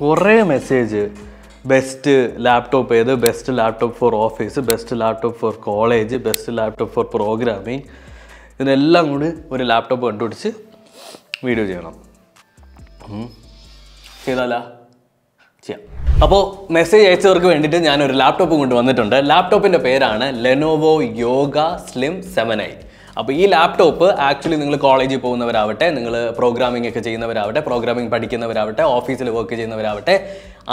കുറേ message best laptop ഏത് best laptop for office best laptop for college best laptop for programming ഇതിനെല്ലാം കൂടി ഒരു ലാപ്ടോപ്പ് കണ്ടുപിടിച്ച് വീഡിയോ ചെയ്യണം ചെയ്താലാ ചെയ്യാം അപ്പോൾ മെസ്സേജ് അയച്ചവർക്ക് വേണ്ടിയിട്ട് ഞാനൊരു ലാപ്ടോപ്പ് കൊണ്ടുവന്നിട്ടുണ്ട് ലാപ്ടോപ്പിൻ്റെ പേരാണ് Lenovo Yoga slim seven i അപ്പോൾ ഈ ലാപ്ടോപ്പ് ആക്ച്വലി നിങ്ങൾ കോളേജിൽ പോകുന്നവരാവട്ടെ നിങ്ങൾ പ്രോഗ്രാമിംഗ് ഒക്കെ ചെയ്യുന്നവരാവട്ടെ പ്രോഗ്രാമിംഗ് പഠിക്കുന്നവരാവട്ടെ ഓഫീസിൽ വർക്ക് ചെയ്യുന്നവരാവട്ടെ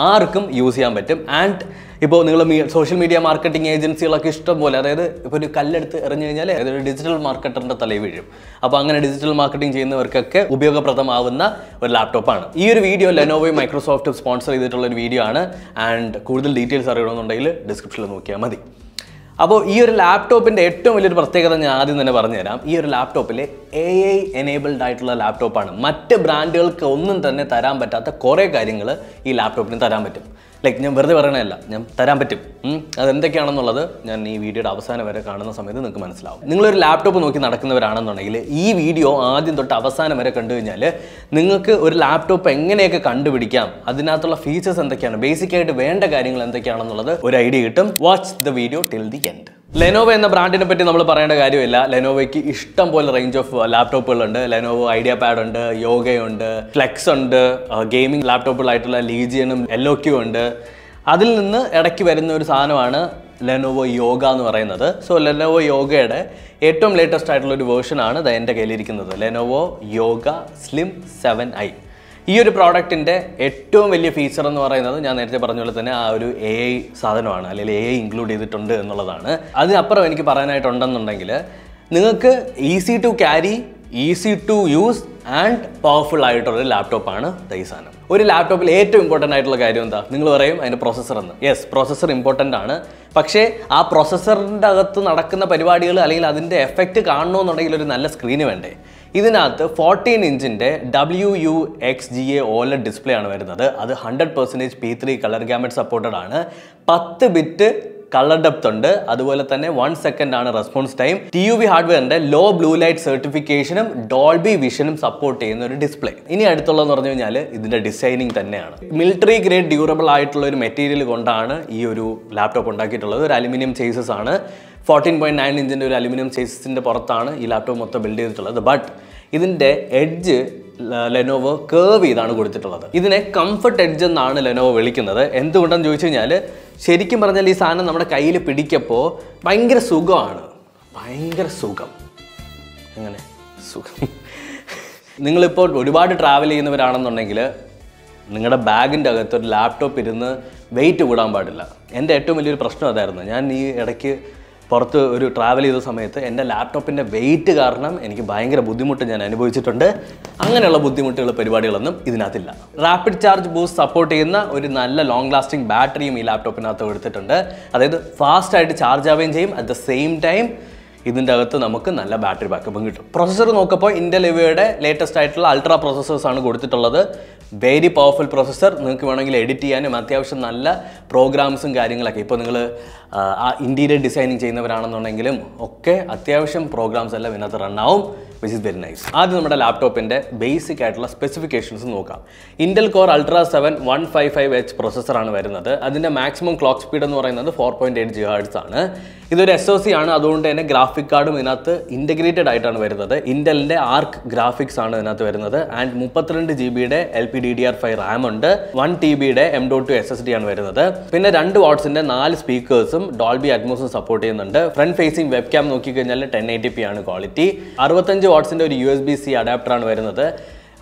ആർക്കും യൂസ് ചെയ്യാൻ പറ്റും ആൻഡ് ഇപ്പോൾ നിങ്ങൾ സോഷ്യൽ മീഡിയ മാർക്കറ്റിംഗ് ഏജൻസികളൊക്കെ ഇഷ്ടം പോലെ അതായത് ഇപ്പോൾ ഒരു കല്ലെടുത്ത് എറിഞ്ഞു കഴിഞ്ഞാൽ അതൊരു ഡിജിറ്റൽ മാർക്കറ്ററിൻ്റെ തലയിൽ വീഴും അപ്പോൾ അങ്ങനെ ഡിജിറ്റൽ മാർക്കറ്റിംഗ് ചെയ്യുന്നവർക്കൊക്കെ ഉപയോഗപ്രദമാവുന്ന ഒരു ലാപ്ടോപ്പാണ് ഈ ഒരു വീഡിയോ ലെനോവോയും മൈക്രോസോഫ്റ്റ് സ്പോൺസർ ചെയ്തിട്ടുള്ള ഒരു വീഡിയോ ആണ് ആൻഡ് കൂടുതൽ ഡീറ്റെയിൽസ് അറിയണമെന്നുണ്ടെങ്കിൽ ഡിസ്ക്രിപ്ഷനിൽ നോക്കിയാൽ മതി അപ്പോൾ ഈ ഒരു ലാപ്ടോപ്പിൻ്റെ ഏറ്റവും വലിയൊരു പ്രത്യേകത ഞാൻ ആദ്യം തന്നെ പറഞ്ഞുതരാം ഈ ഒരു ലാപ്ടോപ്പിലെ എ ഐ എനേബിൾഡ് ആയിട്ടുള്ള ലാപ്ടോപ്പാണ് മറ്റ് ബ്രാൻഡുകൾക്ക് ഒന്നും തന്നെ തരാൻ പറ്റാത്ത കുറേ കാര്യങ്ങൾ ഈ ലാപ്ടോപ്പിന് തരാൻ പറ്റും ലൈക്ക് ഞാൻ വെറുതെ പറയണതല്ല ഞാൻ തരാൻ പറ്റും അതെന്തൊക്കെയാണെന്നുള്ളത് ഞാൻ ഈ വീഡിയോയുടെ അവസാനം വരെ കാണുന്ന സമയത്ത് നിങ്ങൾക്ക് മനസ്സിലാവും നിങ്ങളൊരു ലാപ്ടോപ്പ് നോക്കി നടക്കുന്നവരാണെന്നുണ്ടെങ്കിൽ ഈ വീഡിയോ ആദ്യം തൊട്ട് അവസാനം വരെ കണ്ടു കഴിഞ്ഞാൽ നിങ്ങൾക്ക് ഒരു ലാപ്ടോപ്പ് എങ്ങനെയൊക്കെ കണ്ടുപിടിക്കാം അതിനകത്തുള്ള ഫീച്ചേഴ്സ് എന്തൊക്കെയാണ് ബേസിക്കായിട്ട് വേണ്ട കാര്യങ്ങൾ എന്തൊക്കെയാണെന്നുള്ളത് ഒരു ഐഡിയ കിട്ടും watch the video till the end Lenovo എന്ന ബ്രാൻഡിനെ പറ്റി നമ്മൾ പറയേണ്ട കാര്യമില്ല ലെനോവയ്ക്ക് ഇഷ്ടം പോലെ റേഞ്ച് ഓഫ് ലാപ്ടോപ്പുകളുണ്ട് ലെനോവോ ഐഡിയ പാഡ് ഉണ്ട് യോഗയുണ്ട് ഫ്ലെക്സ് ഉണ്ട് ഗെയിമിംഗ് ലാപ്ടോപ്പുകളായിട്ടുള്ള ലീജിയനും എല്ലോക്യൂ ഉണ്ട് അതിൽ നിന്ന് ഇടയ്ക്ക് വരുന്ന ഒരു സാധനമാണ് ലെനോവോ യോഗ എന്ന് പറയുന്നത് സോ ലെനോവോ യോഗയുടെ ഏറ്റവും ലേറ്റസ്റ്റ് ആയിട്ടുള്ള ഒരു വേർഷനാണ് ഇത് എൻ്റെ കയ്യിലിരിക്കുന്നത് Lenovo Yoga slim seven i ഈ ഒരു പ്രോഡക്റ്റിൻ്റെ ഏറ്റവും വലിയ ഫീച്ചർ എന്ന് പറയുന്നത് ഞാൻ നേരത്തെ പറഞ്ഞ പോലെ തന്നെ ആ ഒരു എ ഐ സാധനമാണ് അല്ലെങ്കിൽ എ ഐ ഇൻക്ലൂഡ് ചെയ്തിട്ടുണ്ട് എന്നുള്ളതാണ് അതിനപ്പുറം എനിക്ക് പറയാനായിട്ടുണ്ടെന്നുണ്ടെങ്കിൽ നിങ്ങൾക്ക് easy to carry easy to use and powerful ആയിട്ടുള്ള ഒരു ആണ് ഈ ഒരു ലാപ്ടോപ്പിൽ ഏറ്റവും ഇമ്പോർട്ടൻ്റ് ആയിട്ടുള്ള കാര്യം എന്താ നിങ്ങൾ പറയും അതിൻ്റെ പ്രോസസ്സർ എന്ന് യെസ് പ്രോസസ്സർ ഇമ്പോർട്ടൻ്റ് ആണ് പക്ഷേ ആ പ്രോസസ്സറിൻ്റെ അകത്ത് നടക്കുന്ന പരിപാടികൾ അല്ലെങ്കിൽ അതിൻ്റെ എഫക്റ്റ് കാണണമെന്നുണ്ടെങ്കിൽ ഒരു നല്ല സ്ക്രീന് വേണ്ടേ ഇതിനകത്ത് ഫോർട്ടീൻ ഇഞ്ചിൻ്റെ W U X G A OLED display ആണ് വരുന്നത് അത് hundred percentage P three colour gamut supported ആണ് പത്ത് ബിറ്റ് കളർ ഡെപ്ത് ഉണ്ട് അതുപോലെ തന്നെ വൺ സെക്കൻഡ് ആണ് response time T U V ഹാർഡ്വെയറിന്റെ ലോ ബ്ലൂ ലൈറ്റ് സർട്ടിഫിക്കേഷനും ഡോൾബി വിഷനും സപ്പോർട്ട് ചെയ്യുന്ന ഒരു ഡിസ്പ്ലേ ഇനി അടുത്തുള്ളതെന്ന് പറഞ്ഞു കഴിഞ്ഞാൽ ഇതിന്റെ ഡിസൈനിങ് തന്നെയാണ് മിലിറ്ററി ഗ്രേഡ് ഡ്യൂറബിൾ ആയിട്ടുള്ള ഒരു മെറ്റീരിയൽ കൊണ്ടാണ് ഈ ഒരു ലാപ്ടോപ്പ് ഉണ്ടാക്കിയിട്ടുള്ളത് ഒരു അലുമിനിയം ചേസസ് ആണ് ഫോർട്ടീൻ പോയിന്റ് നയൻ ഇഞ്ചിൻ്റെ ഒരു അലുമിനിയം ചേസസിൻ്റെ പുറത്താണ് ഈ ലാപ്ടോപ്പ് മൊത്തം ബിൽഡ് ചെയ്തിട്ടുള്ളത് ബട്ട് ഇതിൻ്റെ എഡ്ജ് ലെനോവോ കേവ് ചെയ്താണ് കൊടുത്തിട്ടുള്ളത് ഇതിനെ കംഫർട്ട് എഡ്ജ് എന്നാണ് ലെനോവോ വിളിക്കുന്നത് എന്തുകൊണ്ടെന്ന് ചോദിച്ചു കഴിഞ്ഞാൽ ശരിക്കും പറഞ്ഞാൽ ഈ സാധനം നമ്മുടെ കയ്യിൽ പിടിക്കപ്പോൾ ഭയങ്കര സുഖമാണ് ഭയങ്കര സുഖം അങ്ങനെ സുഖം നിങ്ങളിപ്പോൾ ഒരുപാട് ട്രാവൽ ചെയ്യുന്നവരാണെന്നുണ്ടെങ്കിൽ നിങ്ങളുടെ ബാഗിൻ്റെ അകത്ത് ഒരു ലാപ്ടോപ്പ് ഇരുന്ന് വെയിറ്റ് കൂടാൻ പാടില്ല എൻ്റെ ഏറ്റവും വലിയൊരു പ്രശ്നം അതായിരുന്നു ഞാൻ ഈ ഇടയ്ക്ക് പുറത്ത് ഒരു ട്രാവൽ ചെയ്ത സമയത്ത് എൻ്റെ ലാപ്ടോപ്പിൻ്റെ വെയിറ്റ് കാരണം എനിക്ക് ഭയങ്കര ബുദ്ധിമുട്ട് ഞാൻ അനുഭവിച്ചിട്ടുണ്ട് അങ്ങനെയുള്ള ബുദ്ധിമുട്ടുള്ള പരിപാടികളൊന്നും ഇതിനകത്തില്ല റാപ്പിഡ് ചാർജ് ബൂസ്റ്റ് സപ്പോർട്ട് ചെയ്യുന്ന ഒരു നല്ല ലോങ് ലാസ്റ്റിംഗ് ബാറ്ററിയും ഈ ലാപ്ടോപ്പിനകത്ത് എടുത്തിട്ടുണ്ട് അതായത് ഫാസ്റ്റായിട്ട് ചാർജ് ആവുകയും ചെയ്യും അറ്റ് ദ സെയിം ടൈം ഇതിൻ്റെ അകത്ത് നമുക്ക് നല്ല ബാറ്ററി ബാക്കപ്പും കിട്ടും പ്രൊസസ്സർ നോക്കുമ്പോൾ ഇൻ്റൽ ഇവയുടെ ലേറ്റസ്റ്റ് ആയിട്ടുള്ള അൾട്രാ പ്രോസസ്സേഴ്സാണ് ആണ് കൊടുത്തിട്ടുള്ളത് വെരി പവർഫുൾ പ്രോസസ്സർ നിങ്ങൾക്ക് വേണമെങ്കിൽ എഡിറ്റ് ചെയ്യാനും അത്യാവശ്യം നല്ല പ്രോഗ്രാംസും കാര്യങ്ങളൊക്കെ ഇപ്പോൾ നിങ്ങൾ ആ ഇൻറ്റീരിയർ ഡിസൈനിങ് ചെയ്യുന്നവരാണെന്നുണ്ടെങ്കിലും ഒക്കെ അത്യാവശ്യം പ്രോഗ്രാംസ് എല്ലാം ഇതിനകത്ത് റണ്ണാവും വിസ് ഇസ് വെരി നൈസ് ആദ്യം നമ്മുടെ ലാപ്ടോപ്പിൻ്റെ ബേസിക് ആയിട്ടുള്ള സ്പെസിഫിക്കേഷൻസ് നോക്കാം Intel core ultra seven one five five H പ്രൊസസ്സറാണ് വരുന്നത് അതിൻ്റെ മാക്സിമം ക്ലോക്ക് സ്പീഡ് എന്ന് പറയുന്നത് four point eight giga hertz ആണ് ഇതൊരു എസ് ഒ സി ആണ് അതുകൊണ്ട് തന്നെ ഗ്രാഫിക് കാർഡും ഇതിനകത്ത് ഇൻറ്റഗ്രേറ്റഡ് ആയിട്ടാണ് വരുന്നത് ഇൻ്റലിൻ്റെ ആർക്ക് ഗ്രാഫിക്സ് ആണ് ഇതിനകത്ത് വരുന്നത് ആൻഡ് മുപ്പത്തിരണ്ട് ജി ബിയുടെ L P D D R five RAM ഉണ്ട് വൺ ടി ബിയുടെ M dot two S S D ആണ് വരുന്നത് പിന്നെ രണ്ട് വാട്ട്സിൻ്റെ നാല് സ്പീക്കേഴ്സും വരുന്നതും ഡോൾബി അഡ്മോസും സപ്പോർട്ട് ചെയ്യുന്നുണ്ട് ഫ്രണ്ട് ഫേസിംഗ് വെബ് ക്യാം നോക്കിക്കഴിഞ്ഞാൽ ടെൻ എയ്റ്റി പി ആണ് ക്വാളിറ്റി അറുപത്തഞ്ച് വാട്ട്സിൻ്റെ ഒരു യു എസ് ബി സി അഡാപ്റ്ററാണ് വരുന്നത്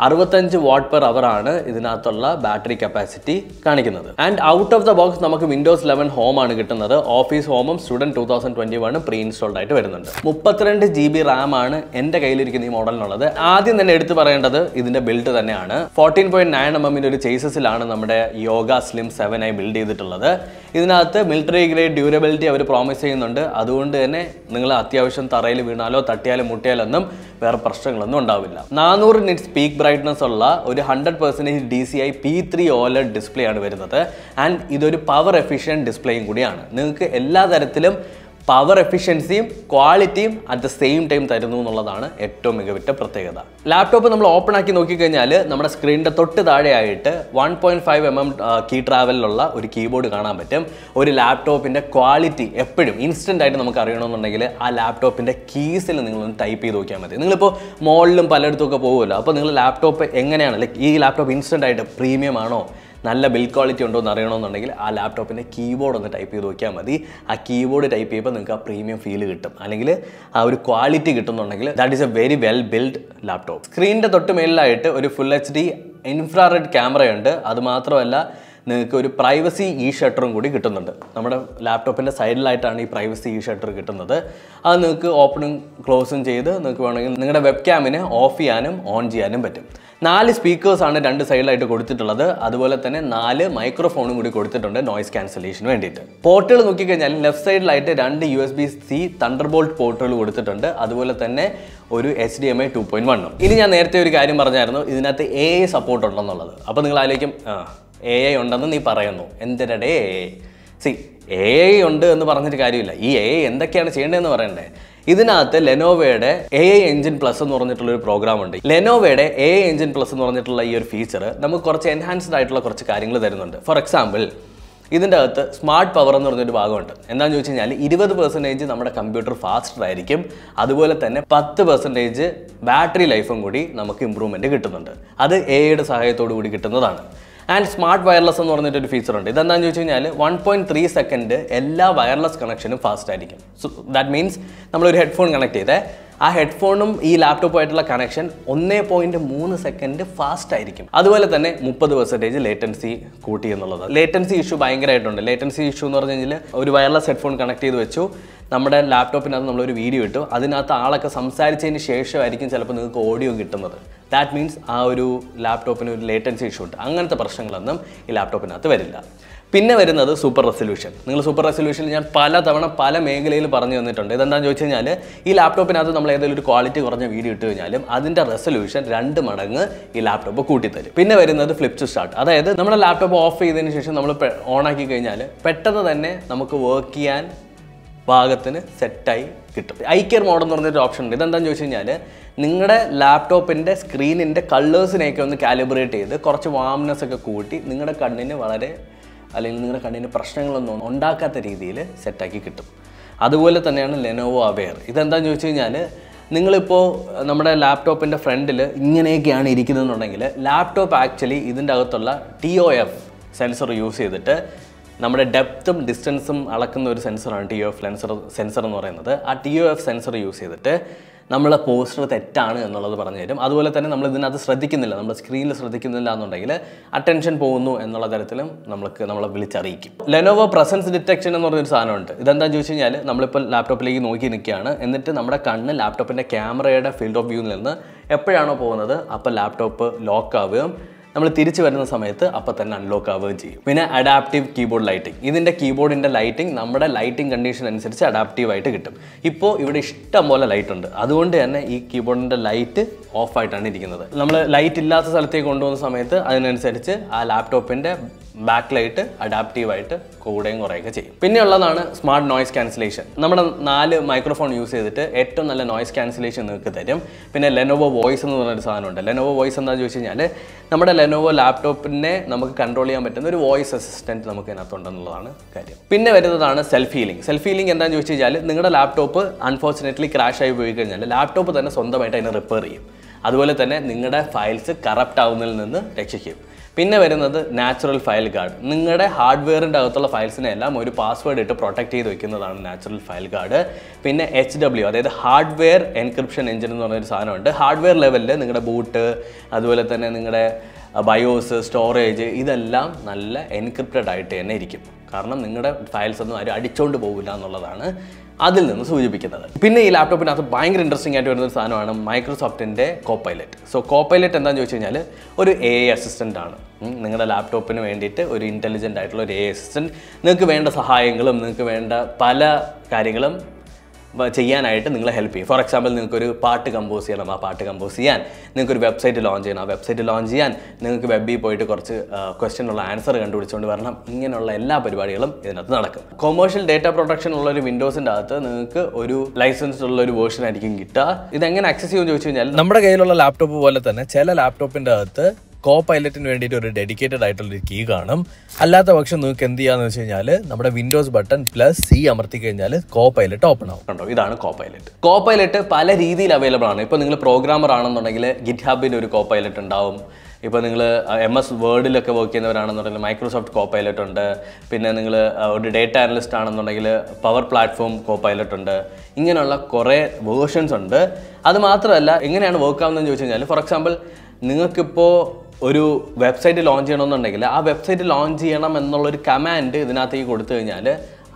അറുപത്തഞ്ച് വാട്ട് പെർ അവർ ആണ് ഇതിനകത്തുള്ള ബാറ്ററി കപ്പാസിറ്റി കാണിക്കുന്നത് and out of the box നമുക്ക് വിൻഡോസ് ലെവൻ ഹോം ആണ് കിട്ടുന്നത് ഓഫീസ് ഹോമും student two thousand twenty one pre installed ആയിട്ട് വരുന്നുണ്ട് മുപ്പത്തിരണ്ട് ജി ബി റാം ആണ് എൻ്റെ കയ്യിലിരിക്കുന്ന ഈ മോഡലിനുള്ളത് ആദ്യം തന്നെ എടുത്തു പറയേണ്ടത് ഇതിൻ്റെ ബിൽഡ് തന്നെയാണ് ഫോർട്ടീൻ പോയിന്റ് നയൻ എം എമ്മിൻ്റെ ഒരു ചേസസിലാണ് നമ്മുടെ യോഗ സ്ലിം സെവൻ ആയി ബിൽഡ് ചെയ്തിട്ടുള്ളത് ഇതിനകത്ത് മിലിറ്ററി ഗ്രേഡ് ഡ്യൂറബിലിറ്റി അവർ പ്രോമിസ് ചെയ്യുന്നുണ്ട് അതുകൊണ്ട് തന്നെ നിങ്ങൾ അത്യാവശ്യം തറയിൽ വീണാലോ തട്ടിയാലോ മുട്ടിയാലൊന്നും വേറെ പ്രശ്നങ്ങളൊന്നും ഉണ്ടാവില്ല നാനൂറ് നിറ്റ്സ് പീക്ക് ബ്രൈറ്റ്നസ് ഉള്ള ഒരു hundred percentage D C I P three OLED display ആണ് വരുന്നത് ആൻഡ് ഇതൊരു പവർ എഫിഷ്യൻറ്റ് ഡിസ്പ്ലേയും കൂടിയാണ് നിങ്ങൾക്ക് എല്ലാ തരത്തിലും പവർ എഫിഷ്യൻസിയും ക്വാളിറ്റിയും അറ്റ് ദ സെയിം ടൈം തരുന്നു എന്നുള്ളതാണ് ഏറ്റവും മികവിറ്റ പ്രത്യേകത ലാപ്ടോപ്പ് നമ്മൾ ഓപ്പൺ ആക്കി നോക്കിക്കഴിഞ്ഞാൽ നമ്മുടെ സ്ക്രീനിൻ്റെ തൊട്ട് താഴെയായിട്ട് one point five M M key ട്രാവലിലുള്ള ഒരു കീബോർഡ് കാണാൻ പറ്റും ഒരു ലാപ്ടോപ്പിൻ്റെ ക്വാളിറ്റി എപ്പോഴും ഇൻസ്റ്റൻ്റ് ആയിട്ട് നമുക്ക് അറിയണമെന്നുണ്ടെങ്കിൽ ആ ലാപ്ടോപ്പിൻ്റെ കീസിൽ നിങ്ങളൊന്ന് ടൈപ്പ് ചെയ്ത് നോക്കിയാൽ മതി നിങ്ങളിപ്പോൾ മോളിലും പലയിടത്തും ഒക്കെ പോകുമല്ലോ അപ്പോൾ നിങ്ങൾ ലാപ്ടോപ്പ് എങ്ങനെയാണ് ലൈക്ക് ഈ ലാപ്ടോപ്പ് ഇൻസ്റ്റൻ്റ് ആയിട്ട് പ്രീമിയം ആണോ നല്ല ബിൽഡ് ക്വാളിറ്റി ഉണ്ടോ എന്ന് അറിയണമെന്നുണ്ടെങ്കിൽ ആ ലാപ്ടോപ്പിൻ്റെ കീബോർഡ് ഒന്ന് ടൈപ്പ് ചെയ്ത് നോക്കിയാൽ മതി ആ കീബോർഡ് ടൈപ്പ് ചെയ്യുമ്പോൾ നിങ്ങൾക്ക് ആ പ്രീമിയം ഫീൽ കിട്ടും അല്ലെങ്കിൽ ആ ഒരു ക്വാളിറ്റി കിട്ടുന്നുണ്ടെങ്കിൽ that is a very well build laptop സ്ക്രീനിൻ്റെ തൊട്ട് മേലിലായിട്ട് ഒരു ഫുൾ എച്ച് ഡി ഇൻഫ്രാറെഡ് ക്യാമറയുണ്ട് അതുമാത്രമല്ല നിങ്ങൾക്ക് ഒരു പ്രൈവസി ഈ ഷട്ടറും കൂടി കിട്ടുന്നുണ്ട് നമ്മുടെ ലാപ്ടോപ്പിൻ്റെ സൈഡിലായിട്ടാണ് ഈ പ്രൈവസി ഈ ഷട്ടർ കിട്ടുന്നത് അത് നിങ്ങൾക്ക് ഓപ്പണും ക്ലോസും ചെയ്ത് നിങ്ങൾക്ക് വേണമെങ്കിൽ നിങ്ങളുടെ വെബ് ക്യാമിനെ ഓഫ് ചെയ്യാനും ഓൺ ചെയ്യാനും പറ്റും നാല് സ്പീക്കേഴ്സാണ് രണ്ട് സൈഡിലായിട്ട് കൊടുത്തിട്ടുള്ളത് അതുപോലെ തന്നെ നാല് മൈക്രോഫോണും കൂടി കൊടുത്തിട്ടുണ്ട് നോയ്സ് ക്യാൻസലേഷന് വേണ്ടിയിട്ട് പോർട്ടുകൾ നോക്കിക്കഴിഞ്ഞാൽ ലെഫ്റ്റ് സൈഡിലായിട്ട് രണ്ട് U S B C Thunderbolt പോർട്ടുകൾ കൊടുത്തിട്ടുണ്ട് അതുപോലെ തന്നെ ഒരു H D M I two point വണ്ണും ഇനി ഞാൻ നേരത്തെ ഒരു കാര്യം പറഞ്ഞായിരുന്നു ഇതിനകത്ത് എ ഐ സപ്പോർട്ട് ഉണ്ടെന്നുള്ളത് അപ്പോൾ നിങ്ങൾ ആലോചിക്കും എ ഐ ഉണ്ടെന്ന് നീ പറയുന്നു എന്തിനടേ സി എ ഐ ഉണ്ട് എന്ന് പറഞ്ഞിട്ട് കാര്യമില്ല ഈ എ ഐ എന്തൊക്കെയാണ് ചെയ്യേണ്ടതെന്ന് പറയണ്ടേ ഇതിനകത്ത് ലെനോവയുടെ എ ഐ എഞ്ചിൻ പ്ലസ് എന്ന് പറഞ്ഞിട്ടുള്ള ഒരു പ്രോഗ്രാം ഉണ്ട് ലെനോവയുടെ എ ഐ എഞ്ചിൻ പ്ലസ് എന്ന് പറഞ്ഞിട്ടുള്ള ഈ ഒരു ഫീച്ചർ നമുക്ക് കുറച്ച് എൻഹാൻസ്ഡ് ആയിട്ടുള്ള കുറച്ച് കാര്യങ്ങൾ തരുന്നുണ്ട് ഫോർ എക്സാമ്പിൾ ഇതിൻ്റെ അകത്ത് സ്മാർട്ട് പവർ എന്ന് പറഞ്ഞൊരു ഭാഗമുണ്ട് എന്താണെന്ന് ചോദിച്ചു കഴിഞ്ഞാൽ ഇരുപത് പെർസെൻറ്റേജ് നമ്മുടെ കമ്പ്യൂട്ടർ ഫാസ്റ്റർ ആയിരിക്കും അതുപോലെ തന്നെ പത്ത് പെർസെൻറ്റേജ് ബാറ്ററി ലൈഫും കൂടി നമുക്ക് ഇമ്പ്രൂവ്മെൻറ്റ് കിട്ടുന്നുണ്ട് അത് എ ഐയുടെ സഹായത്തോടു കൂടി കിട്ടുന്നതാണ് ആൻഡ് സ്മാർട്ട് വയർലെസ് എന്ന് പറഞ്ഞിട്ട് ഒരു ഫീച്ചർ ഉണ്ട് ഇതെന്താണെന്ന് ചോദിച്ചു കഴിഞ്ഞാൽ വൺ പോയിന്റ് ത്രീ സെക്കൻഡ് എല്ലാ വയർലെസ് കണക്ഷനും ഫാസ്റ്റ് ആയിരിക്കും സോ ദാറ്റ് മീൻസ് നമ്മളൊരു ഹെഡ്ഫോൺ കണക്ട് ചെയ്തേ ആ ഹെഡ്ഫോണും ഈ ലാപ്ടോപ്പുമായിട്ടുള്ള കണക്ഷൻ ഒന്നേ പോയിന്റ് മൂന്ന് സെക്കൻഡ് ഫാസ്റ്റ് ആയിരിക്കും അതുപോലെ തന്നെ മുപ്പത് പെർസെൻറ്റേജ് ലേറ്റൻസി കൂട്ടി എന്നുള്ളത് ലേറ്റൻസി ഇഷ്യൂ ഭയങ്കരമായിട്ടുണ്ട് ലേറ്റൻസി ഇഷ്യൂ എന്ന് പറഞ്ഞു കഴിഞ്ഞാൽ ഒരു വയർലെസ് ഹെഡ്ഫോൺ കണക്ട് ചെയ്ത് വെച്ചു നമ്മുടെ ലാപ്ടോപ്പിനകത്ത് നമ്മളൊരു വീഡിയോ ഇട്ടു അതിനകത്ത് ആളൊക്കെ സംസാരിച്ചതിന് ശേഷമായിരിക്കും ചിലപ്പോൾ നിങ്ങൾക്ക് ഓഡിയോ കിട്ടുന്നത് ദാറ്റ് മീൻസ് ആ ഒരു ലാപ്ടോപ്പിന് ഒരു ലേറ്റൻസി ഇഷ്യൂ ഉണ്ട് അങ്ങനത്തെ പ്രശ്നങ്ങളൊന്നും ഈ ലാപ്ടോപ്പിനകത്ത് വരില്ല പിന്നെ വരുന്നത് സൂപ്പർ റെസൊല്യൂഷൻ നിങ്ങൾ സൂപ്പർ റെസൊല്യൂഷൻ ഞാൻ പല തവണ പല മേഖലയിൽ പറഞ്ഞു തന്നിട്ടുണ്ട് ഇതെന്താണെന്ന് ചോദിച്ചു കഴിഞ്ഞാൽ ഈ ലാപ്ടോപ്പിനകത്ത് നമ്മൾ ഏതെങ്കിലും ഒരു ക്വാളിറ്റി കുറഞ്ഞ വീഡിയോ ഇട്ട് കഴിഞ്ഞാലും അതിൻ്റെ റെസൊല്യൂഷൻ രണ്ട് മടങ്ങ് ഈ ലാപ്ടോപ്പ് കൂട്ടിത്തരും പിന്നെ വരുന്നത് ഫ്ലിപ്പ് ടു സ്റ്റാർട്ട് അതായത് നമ്മുടെ ലാപ്ടോപ്പ് ഓഫ് ചെയ്തതിന് ശേഷം നമ്മൾ ഓൺ ആക്കി കഴിഞ്ഞാൽ പെട്ടെന്ന് തന്നെ നമുക്ക് വർക്ക് ചെയ്യാൻ ഭാഗത്തിന് സെറ്റായി കിട്ടും ഐ കെയർ മോഡ് എന്ന് പറഞ്ഞൊരു ഓപ്ഷൻ ഉണ്ട് ഇതെന്താണെന്ന് ചോദിച്ചു കഴിഞ്ഞാൽ നിങ്ങളുടെ ലാപ്ടോപ്പിൻ്റെ സ്ക്രീനിൻ്റെ കളേഴ്സിനെയൊക്കെ ഒന്ന് കാലിബ്രേറ്റ് ചെയ്ത് കുറച്ച് വാംനെസ് ഒക്കെ കൂട്ടി നിങ്ങളുടെ കണ്ണിന് വളരെ അല്ലെങ്കിൽ നിങ്ങളുടെ കണ്ണിന് പ്രശ്നങ്ങളൊന്നും ഉണ്ടാക്കാത്ത രീതിയിൽ സെറ്റാക്കി കിട്ടും അതുപോലെ തന്നെയാണ് ലെനോവോ അവെയർ ഇതെന്താണെന്ന് ചോദിച്ചു കഴിഞ്ഞാൽ നിങ്ങളിപ്പോൾ നമ്മുടെ ലാപ്ടോപ്പിൻ്റെ ഫ്രണ്ടിൽ ഇങ്ങനെയൊക്കെയാണ് ഇരിക്കുന്നതെന്നുണ്ടെങ്കിൽ ലാപ്ടോപ്പ് ആക്ച്വലി ഇതിൻ്റെ അകത്തുള്ള T O F sensor use ചെയ്തിട്ട് നമ്മുടെ ഡെപ്തും ഡിസ്റ്റൻസും അളക്കുന്ന ഒരു സെൻസറാണ് ടി ഒ എഫ് ലെൻസർ സെൻസർ എന്ന് പറയുന്നത് ആ T O F sensor use ചെയ്തിട്ട് നമ്മളെ പോസ്റ്റർ തെറ്റാണ് എന്നുള്ളത് പറഞ്ഞു തരും അതുപോലെ തന്നെ നമ്മൾ ഇതിനകത്ത് ശ്രദ്ധിക്കുന്നില്ല നമ്മൾ സ്ക്രീനിൽ ശ്രദ്ധിക്കുന്നില്ല എന്നുണ്ടെങ്കിൽ അറ്റൻഷൻ പോകുന്നു എന്നുള്ള തരത്തിലും നമ്മൾക്ക് നമ്മളെ വിളിച്ചറിയിക്കും ലെനോവോ പ്രസൻസ് ഡിറ്റക്ഷൻ എന്ന് പറഞ്ഞൊരു സാധനമുണ്ട് ഇതെന്താണെന്ന് ചോദിച്ചു കഴിഞ്ഞാൽ നമ്മളിപ്പോൾ ലാപ്ടോപ്പിലേക്ക് നോക്കി നിൽക്കുകയാണ് എന്നിട്ട് നമ്മുടെ കണ്ണ് ലാപ്ടോപ്പിൻ്റെ ക്യാമറയുടെ ഫീൽഡ് ഓഫ് വ്യൂവിൽ നിന്ന് എപ്പോഴാണോ പോകുന്നത് അപ്പോൾ ലാപ്ടോപ്പ് ലോക്ക് ആവുകയും നമ്മൾ തിരിച്ചു വരുന്ന സമയത്ത് അപ്പോൾ തന്നെ അൺലോക്ക് ആവുകയും ചെയ്യും പിന്നെ അഡാപ്റ്റീവ് കീബോർഡ് ലൈറ്റിംഗ് ഇതിൻ്റെ കീബോർഡിൻ്റെ ലൈറ്റിംഗ് നമ്മുടെ ലൈറ്റിംഗ് കണ്ടീഷൻ അനുസരിച്ച് അഡാപ്റ്റീവ് ആയിട്ട് കിട്ടും ഇപ്പോൾ ഇവിടെ ഇഷ്ടം പോലെ ലൈറ്റ് ഉണ്ട് അതുകൊണ്ട് തന്നെ ഈ കീബോർഡിൻ്റെ ലൈറ്റ് ഓഫായിട്ടാണ് ഇരിക്കുന്നത് നമ്മൾ ലൈറ്റ് ഇല്ലാത്ത സ്ഥലത്തേക്ക് കൊണ്ടുപോകുന്ന സമയത്ത് അതിനനുസരിച്ച് ആ ലാപ്ടോപ്പിൻ്റെ ബാക്ക് ലൈറ്റ് അഡാപ്റ്റീവായിട്ട് കൂടെയും കുറയൊക്കെ ചെയ്യും പിന്നെ ഉള്ളതാണ് സ്മാർട്ട് നോയ്സ് ക്യാൻസലേഷൻ നമ്മുടെ നാല് മൈക്രോഫോൺ യൂസ് ചെയ്തിട്ട് ഏറ്റവും നല്ല നോയ്സ് ക്യാൻസലേഷൻ നിങ്ങൾക്ക് തരും പിന്നെ ലെനോവോ വോയിസ് എന്ന് പറഞ്ഞൊരു സാധനമുണ്ട് ലെനോവോ വോയിസ് എന്താണെന്ന് ചോദിച്ചു കഴിഞ്ഞാൽ നമ്മുടെ ലെനോവോ ലാപ്ടോപ്പിനെ നമുക്ക് കൺട്രോൾ ചെയ്യാൻ പറ്റുന്ന ഒരു വോയിസ് അസിസ്റ്റൻറ്റ് നമുക്ക് ഇതിനകത്തുണ്ടെന്നുള്ളതാണ് കാര്യം പിന്നെ വരുന്നതാണ് സെൽഫ് ഹീലിംഗ് സെൽഫ് ഹീലിംഗ് എന്താണെന്ന് ചോദിച്ചു കഴിഞ്ഞാൽ നിങ്ങളുടെ ലാപ്ടോപ്പ് അൺഫോർച്ചുനേറ്റ്ലി ക്രാഷ് ആയി പോയി കഴിഞ്ഞാൽ ലാപ്ടോപ്പ് തന്നെ സ്വന്തമായിട്ട് അതിനെ റിപ്പയർ ചെയ്യും അതുപോലെ തന്നെ നിങ്ങളുടെ ഫയൽസ് കറപ്റ്റ് ആവുന്നതിൽ നിന്ന് രക്ഷിക്കും പിന്നെ വരുന്നത് നാച്ചുറൽ ഫയൽ ഗാർഡ് നിങ്ങളുടെ ഹാർഡ്വെയറിൻ്റെ അകത്തുള്ള ഫയൽസിനെ എല്ലാം ഒരു പാസ്വേഡ് ഇട്ട് പ്രൊട്ടക്ട് ചെയ്ത് വെക്കുന്നതാണ് നാച്ചുറൽ ഫയൽ ഗാർഡ് പിന്നെ എച്ച് ഡബ്ല്യു അതായത് ഹാർഡ്വെയർ എൻക്രിപ്ഷൻ എഞ്ചിൻ എന്ന് പറഞ്ഞൊരു സാധനമുണ്ട് ഹാർഡ്വെയർ ലെവലിൽ നിങ്ങളുടെ ബൂട്ട് അതുപോലെ തന്നെ നിങ്ങളുടെ ബയോസ് സ്റ്റോറേജ് ഇതെല്ലാം നല്ല എൻക്രിപ്റ്റഡ് ആയിട്ട് തന്നെ ഇരിക്കും കാരണം നിങ്ങളുടെ ഫയൽസ് ഒന്നും ആരും അടിച്ചുകൊണ്ട് പോകില്ല എന്നുള്ളതാണ് അതിൽ നിന്ന് സൂചിപ്പിക്കുന്നത് പിന്നെ ഈ ലാപ്ടോപ്പിനകത്ത് ഭയങ്കര ഇൻട്രസ്റ്റിംഗ് ആയിട്ട് വരുന്ന ഒരു സാധനമാണ് മൈക്രോസോഫ്റ്റിൻ്റെ കോപ്പൈലറ്റ് സോ കോപ്പൈലറ്റ് എന്താണെന്ന് ചോദിച്ചു കഴിഞ്ഞാൽ ഒരു എ ഐ അസിസ്റ്റൻ്റ് ആണ് നിങ്ങളുടെ ലാപ്ടോപ്പിന് വേണ്ടിയിട്ട് ഒരു ഇൻ്റലിജൻ്റ് ആയിട്ടുള്ള ഒരു എ ഐ അസിസ്റ്റൻറ്റ് നിങ്ങൾക്ക് വേണ്ട സഹായങ്ങളും നിങ്ങൾക്ക് വേണ്ട പല കാര്യങ്ങളും ചെയ്യാനായിട്ട് നിങ്ങളെ ഹെൽപ്പ് ചെയ്യും ഫോർ എക്സാമ്പിൾ നിങ്ങൾക്കൊരു പാട്ട് കമ്പോസ് ചെയ്യണം ആ പാട്ട് കമ്പോസ് ചെയ്യാൻ നിങ്ങൾക്കൊരു വെബ്സൈറ്റ് ലോഞ്ച് ചെയ്യണം ആ വെബ്സൈറ്റ് ലോഞ്ച് ചെയ്യാൻ നിങ്ങൾക്ക് വെബിൽ പോയിട്ട് കുറച്ച് ക്വസ്റ്റിനുള്ള ആൻസർ കണ്ടുപിടിച്ചുകൊണ്ട് വരണം ഇങ്ങനെയുള്ള എല്ലാ പരിപാടികളും ഇതിനകത്ത് നടക്കും കൊമേഴ്ഷ്യൽ ഡേറ്റ പ്രൊട്ടക്ഷൻ ഉള്ള ഒരു വിൻഡോസിൻ്റെ അകത്ത് നിങ്ങൾക്ക് ഒരു ലൈസൻസ് ഉള്ള ഒരു വേർഷൻ ആയിരിക്കും കിട്ടുക ഇതെങ്ങനെ ആക്സസ് ചെയ്യുമെന്ന് ചോദിച്ചു കഴിഞ്ഞാൽ നമ്മുടെ കയ്യിലുള്ള ലാപ്ടോപ്പ് പോലെ തന്നെ ചില ലാപ്ടോപ്പിൻ്റെ അകത്ത് കോ പൈലറ്റിന് വേണ്ടിയിട്ട് ഒരു ഡെഡിക്കേറ്റഡ് ആയിട്ടുള്ള ഒരു കീ കാണും അല്ലാത്ത പക്ഷം നിങ്ങൾക്ക് എന്ത് ചെയ്യാന്ന് വെച്ച് കഴിഞ്ഞാൽ നമ്മുടെ വിൻഡോസ് ബട്ടൺ പ്ലസ് സി അമർത്തി കഴിഞ്ഞാൽ കോ പൈലറ്റ് ഓപ്പൺ ആവും കണ്ടോ ഇതാണ് കോ പൈലറ്റ് കോ പൈലറ്റ് പല രീതിയിൽ അവൈലബിൾ ആണ് ഇപ്പൊ നിങ്ങൾ പ്രോഗ്രാമർ ആണെന്നുണ്ടെങ്കിൽ ഗിറ്റ് ഹാബിന്റെ ഒരു കോ പൈലറ്റ് ഉണ്ടാവും ഇപ്പൊ നിങ്ങൾ എം എസ് വേർഡിലൊക്കെ വർക്ക് ചെയ്യുന്നവരാണെന്നുണ്ടെങ്കിൽ മൈക്രോസോഫ്റ്റ് കോ പൈലറ്റ് ഉണ്ട് പിന്നെ നിങ്ങൾ ഒരു ഡേറ്റ അനലിസ്റ്റ് ആണെന്നുണ്ടെങ്കിൽ പവർ പ്ലാറ്റ്ഫോം കോ പൈലറ്റ് ഉണ്ട് ഇങ്ങനെയുള്ള കുറേ വേർഷൻസ് ഉണ്ട് അത് മാത്രമല്ല എങ്ങനെയാണ് വർക്ക് ആവുന്നതെന്ന് ചോദിച്ചു കഴിഞ്ഞാൽ ഫോർ എക്സാമ്പിൾ നിങ്ങൾക്കിപ്പോൾ ഒരു വെബ്സൈറ്റ് ലോഞ്ച് ചെയ്യണമെന്നുണ്ടെങ്കിൽ ആ വെബ്സൈറ്റ് ലോഞ്ച് ചെയ്യണം എന്നുള്ളൊരു കമാൻഡ് ഇതിനകത്തേക്ക് കൊടുത്തു കഴിഞ്ഞാൽ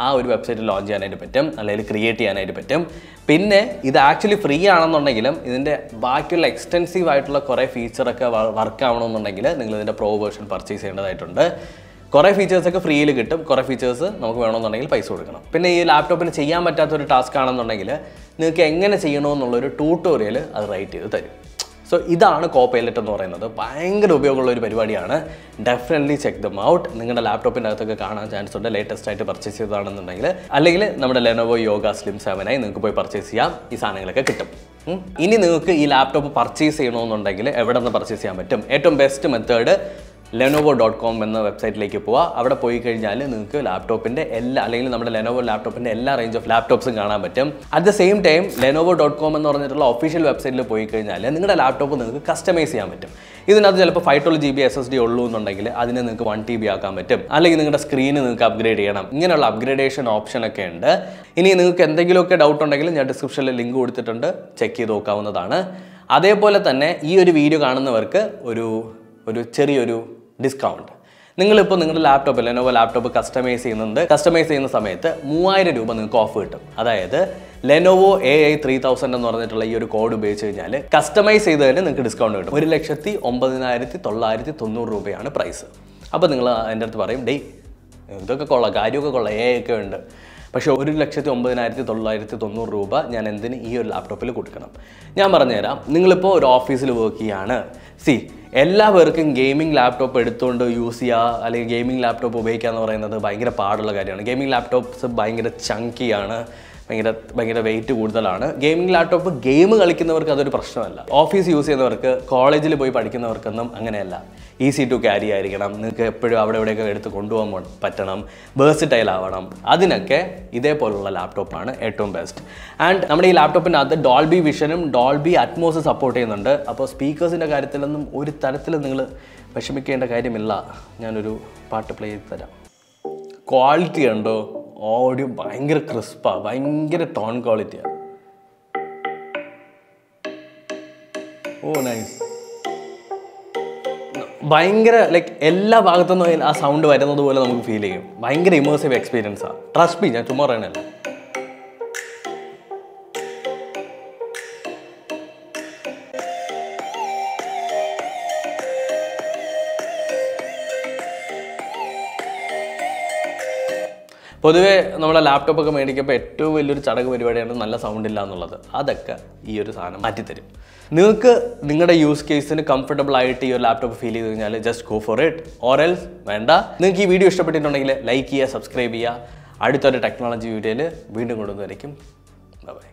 ആ ഒരു വെബ്സൈറ്റ് ലോഞ്ച് ചെയ്യാനായിട്ട് പറ്റും അല്ലെങ്കിൽ ക്രിയേറ്റ് ചെയ്യാനായിട്ട് പറ്റും പിന്നെ ഇത് ആക്ച്വലി ഫ്രീ ആണെന്നുണ്ടെങ്കിലും ഇതിൻ്റെ ബാക്കിയുള്ള എക്സ്റ്റെൻസീവ് ആയിട്ടുള്ള കുറേ ഫീച്ചറൊക്കെ വർക്ക് ആവണമെന്നുണ്ടെങ്കിൽ നിങ്ങൾ ഇതിൻ്റെ പ്രോ വേർഷൻ പർച്ചേസ് ചെയ്യേണ്ടതായിട്ടുണ്ട് കുറേ ഫീച്ചേഴ്സൊക്കെ ഫ്രീയിൽ കിട്ടും കുറേ ഫീച്ചേഴ്സ് നമുക്ക് വേണമെന്നുണ്ടെങ്കിൽ പൈസ കൊടുക്കണം പിന്നെ ഈ ലാപ്ടോപ്പിന് ചെയ്യാൻ പറ്റാത്തൊരു ടാസ്ക് ആണെന്നുണ്ടെങ്കിൽ നിങ്ങൾക്ക് എങ്ങനെ ചെയ്യണമെന്നുള്ളൊരു ട്യൂട്ടോറിയൽ അത് റൈറ്റ് ചെയ്ത് തരും സോ ഇതാണ് കോ പൈലറ്റ് എന്ന് പറയുന്നത് ഭയങ്കര ഉപയോഗമുള്ള ഒരു പരിപാടിയാണ് ഡെഫിനറ്റ്ലി ചെക്ക് ദം ഔട്ട് നിങ്ങളുടെ ലാപ്ടോപ്പിൻ്റെ അകത്തൊക്കെ കാണാൻ ചാൻസ് ഉണ്ട് ലേറ്റസ്റ്റ് ആയിട്ട് പർച്ചേസ് ചെയ്തതാണെന്നുണ്ടെങ്കിൽ അല്ലെങ്കിൽ നമ്മുടെ ലെനോവോ യോഗ സ്ലിം സെവനായി നിങ്ങൾക്ക് പോയി പർച്ചേസ് ചെയ്യാം ഈ സാധനങ്ങളൊക്കെ കിട്ടും ഇനി നിങ്ങൾക്ക് ഈ ലാപ്ടോപ്പ് പർച്ചേസ് ചെയ്യണമെന്നുണ്ടെങ്കിൽ എവിടെ നിന്ന് പർച്ചേസ് ചെയ്യാൻ പറ്റും ഏറ്റവും best method Lenovo dot com എന്ന വെബ്സൈറ്റിലേക്ക് പോവുക അവിടെ പോയി കഴിഞ്ഞാൽ നിങ്ങൾക്ക് ലാപ്ടോപ്പിൻ്റെ എല്ലാ അല്ലെങ്കിൽ നമ്മുടെ ലെനോവോ ലാപ്ടോപ്പിൻ്റെ എല്ലാ റേഞ്ച് ഓഫ് ലാപ്ടോപ്സും കാണാൻ പറ്റും at the same time Lenovo dot com എന്ന് പറഞ്ഞിട്ടുള്ള ഒഫീഷ്യൽ വെബ്സൈറ്റിൽ പോയി കഴിഞ്ഞാൽ നിങ്ങളുടെ ലാപ്ടോപ്പ് നിങ്ങൾക്ക് കസ്റ്റമൈസ് ചെയ്യാൻ പറ്റും ഇതിനകത്ത് ചിലപ്പോൾ five twelve G B S S D ഉള്ളൂ എന്നുണ്ടെങ്കിൽ അതിനെ നിങ്ങൾക്ക് വൺ ടി ബി ആക്കാൻ പറ്റും അല്ലെങ്കിൽ നിങ്ങളുടെ സ്ക്രീൻ നിങ്ങൾക്ക് അപ്ഗ്രേഡ് ചെയ്യണം ഇങ്ങനെയുള്ള അപ്ഗ്രേഡേഷൻ ഓപ്ഷൻ ഒക്കെ ഉണ്ട് ഇനി നിങ്ങൾക്ക് എന്തെങ്കിലുമൊക്കെ ഡൗട്ട് ഉണ്ടെങ്കിൽ ഞാൻ ഡിസ്ക്രിപ്ഷനിൽ ലിങ്ക് കൊടുത്തിട്ടുണ്ട് ചെക്ക് ചെയ്ത് നോക്കാവുന്നതാണ് അതേപോലെ തന്നെ ഈ ഒരു വീഡിയോ കാണുന്നവർക്ക് ഒരു ഒരു ചെറിയൊരു ഡിസ്കൗണ്ട് നിങ്ങളിപ്പോൾ നിങ്ങളുടെ ലാപ്ടോപ്പ് ലെനോവോ ലാപ്ടോപ്പ് കസ്റ്റമൈസ് ചെയ്യുന്നുണ്ട് കസ്റ്റമൈസ് ചെയ്യുന്ന സമയത്ത് മൂവായിരം രൂപ നിങ്ങൾക്ക് ഓഫ് കിട്ടും അതായത് Lenovo A I three thousand എന്ന് പറഞ്ഞിട്ടുള്ള ഈ ഒരു കോഡ് ഉപയോഗിച്ച് കഴിഞ്ഞാൽ കസ്റ്റമൈസ് ചെയ്തതിന് നിങ്ങൾക്ക് ഡിസ്കൗണ്ട് കിട്ടും ഒരു ലക്ഷത്തി ഒമ്പതിനായിരത്തി തൊള്ളായിരത്തി തൊണ്ണൂറ് രൂപയാണ് പ്രൈസ് അപ്പോൾ നിങ്ങൾ എൻ്റെ അടുത്ത് പറയും ഡേ ഇതൊക്കെ കൊള്ളാം കാര്യമൊക്കെ കൊള്ളാം എ ഒക്കെ ഉണ്ട് പക്ഷേ ഒരു ലക്ഷത്തി ഒമ്പതിനായിരത്തി തൊള്ളായിരത്തി തൊണ്ണൂറ് രൂപ ഞാൻ എന്തിന് ഈ ഒരു ലാപ്ടോപ്പിൽ കൊടുക്കണം ഞാൻ പറഞ്ഞുതരാം നിങ്ങളിപ്പോൾ ഒരു ഓഫീസിൽ വർക്ക് ചെയ്യുകയാണ് സി എല്ലാവർക്കും ഗെയിമിംഗ് ലാപ്ടോപ്പ് എടുത്തുകൊണ്ട് യൂസ് ചെയ്യുക അല്ലെങ്കിൽ ഗെയിമിംഗ് ലാപ്ടോപ്പ് ഉപയോഗിക്കുക എന്ന് പറയുന്നത് ഭയങ്കര പാടുള്ള കാര്യമാണ് ഗെയിമിംഗ് ലാപ്ടോപ്സ് ഭയങ്കര ചങ്കിയാണ് ഭയങ്കര ഭയങ്കര വെയിറ്റ് കൂടുതലാണ് ഗെയിമിംഗ് ലാപ്ടോപ്പ് ഗെയിം കളിക്കുന്നവർക്ക് അതൊരു പ്രശ്നമല്ല ഓഫീസ് യൂസ് ചെയ്യുന്നവർക്ക് കോളേജിൽ പോയി പഠിക്കുന്നവർക്കൊന്നും അങ്ങനെയല്ല ഈസി ടു ക്യാരി ആയിരിക്കണം നിങ്ങൾക്ക് എപ്പോഴും അവിടെ എവിടെയൊക്കെ എടുത്ത് കൊണ്ടുപോകാൻ പറ്റണം ടൈൽ ആവണം അതിനൊക്കെ ഇതേപോലുള്ള ലാപ്ടോപ്പാണ് ഏറ്റവും ബെസ്റ്റ് ആൻഡ് നമ്മുടെ ഈ ലാപ്ടോപ്പിനകത്ത് ഡോൾബി വിഷനും ഡോൾബി അറ്റ്മോസ് സപ്പോർട്ട് ചെയ്യുന്നുണ്ട് അപ്പോൾ സ്പീക്കേഴ്സിൻ്റെ കാര്യത്തിലൊന്നും ഒരു തരത്തിലും നിങ്ങൾ വിഷമിക്കേണ്ട കാര്യമില്ല ഞാനൊരു പാട്ട് പ്ലേ ചെയ്ത് തരാം ക്വാളിറ്റി ഉണ്ടോ ഓഡിയോ ഭയങ്കര ക്രിസ്പാണ് ഭയങ്കര ടോൺ ക്വാളിറ്റിയാണ് ഓ നൈസ് ഭയങ്കര ലൈക്ക് എല്ലാ ഭാഗത്തുനിന്നും ആ സൗണ്ട് വരുന്നത് പോലെ നമുക്ക് ഫീൽ ചെയ്യും ഭയങ്കര ഇമേഴ്സീവ് എക്സ്പീരിയൻസാണ് ട്രസ്റ്റ് ബി ഞാൻ ചുമ്മാ പറയണല്ലോ പൊതുവേ നമ്മളെ ഒക്കെ മേടിക്കുമ്പോൾ ഏറ്റവും വലിയൊരു ചടങ്ങ് പരിപാടിയാണ് നല്ല സൗണ്ട് ഇല്ല എന്നുള്ളത് അതൊക്കെ ഈ ഒരു സാധനം മാറ്റിത്തരും നിങ്ങൾക്ക് നിങ്ങളുടെ യൂസ് കേസിന് കംഫർട്ടബിൾ ആയിട്ട് ഈ ഒരു ലാപ്ടോപ്പ് ഫീൽ ചെയ്ത് കഴിഞ്ഞാൽ just go for it or else വേണ്ട നിങ്ങൾക്ക് ഈ വീഡിയോ ഇഷ്ടപ്പെട്ടിട്ടുണ്ടെങ്കിൽ ലൈക്ക് ചെയ്യുക സബ്സ്ക്രൈബ് ചെയ്യുക അടുത്തൊരു ടെക്നോളജി വീഡിയോയിൽ വീണ്ടും കൊണ്ടുവന്നതായിരിക്കും ബൈ